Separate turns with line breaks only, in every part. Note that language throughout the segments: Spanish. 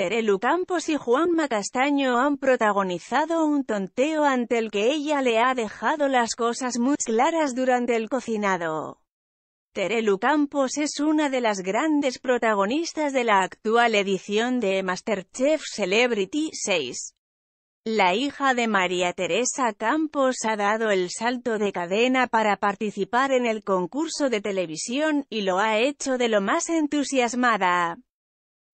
Terelu Campos y Juanma Castaño han protagonizado un tonteo ante el que ella le ha dejado las cosas muy claras durante el cocinado. Terelu Campos es una de las grandes protagonistas de la actual edición de Masterchef Celebrity 6. La hija de María Teresa Campos ha dado el salto de cadena para participar en el concurso de televisión, y lo ha hecho de lo más entusiasmada.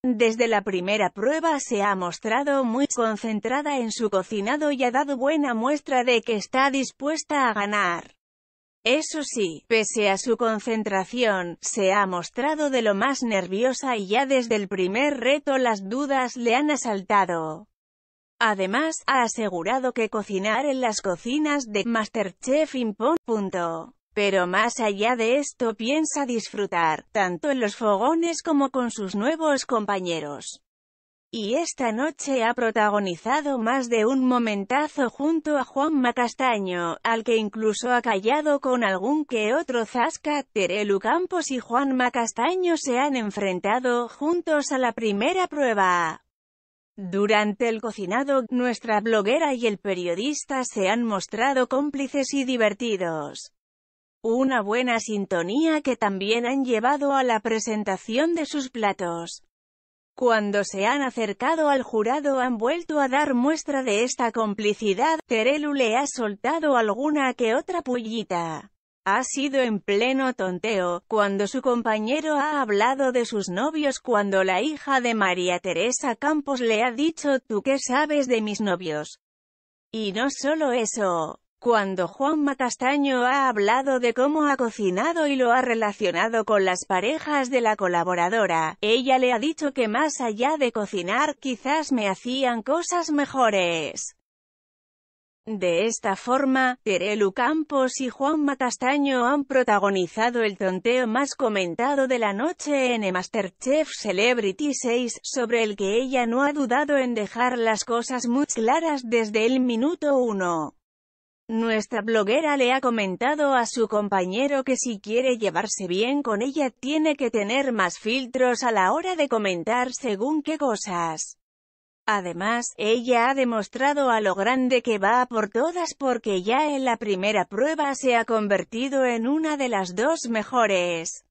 Desde la primera prueba se ha mostrado muy concentrada en su cocinado y ha dado buena muestra de que está dispuesta a ganar. Eso sí, pese a su concentración, se ha mostrado de lo más nerviosa y ya desde el primer reto las dudas le han asaltado. Además, ha asegurado que cocinar en las cocinas de Masterchef impone pero más allá de esto piensa disfrutar, tanto en los fogones como con sus nuevos compañeros. Y esta noche ha protagonizado más de un momentazo junto a Juan Macastaño, al que incluso ha callado con algún que otro zasca, Terelu Campos y Juan Macastaño se han enfrentado juntos a la primera prueba. Durante el cocinado, nuestra bloguera y el periodista se han mostrado cómplices y divertidos una buena sintonía que también han llevado a la presentación de sus platos. Cuando se han acercado al jurado han vuelto a dar muestra de esta complicidad, Terelu le ha soltado alguna que otra pullita. Ha sido en pleno tonteo, cuando su compañero ha hablado de sus novios cuando la hija de María Teresa Campos le ha dicho «¿tú qué sabes de mis novios?». Y no solo eso, cuando Juan Matastaño ha hablado de cómo ha cocinado y lo ha relacionado con las parejas de la colaboradora, ella le ha dicho que más allá de cocinar, quizás me hacían cosas mejores. De esta forma, Terelu Campos y Juan Matastaño han protagonizado el tonteo más comentado de la noche en Masterchef Celebrity 6, sobre el que ella no ha dudado en dejar las cosas muy claras desde el minuto 1. Nuestra bloguera le ha comentado a su compañero que si quiere llevarse bien con ella tiene que tener más filtros a la hora de comentar según qué cosas. Además, ella ha demostrado a lo grande que va por todas porque ya en la primera prueba se ha convertido en una de las dos mejores.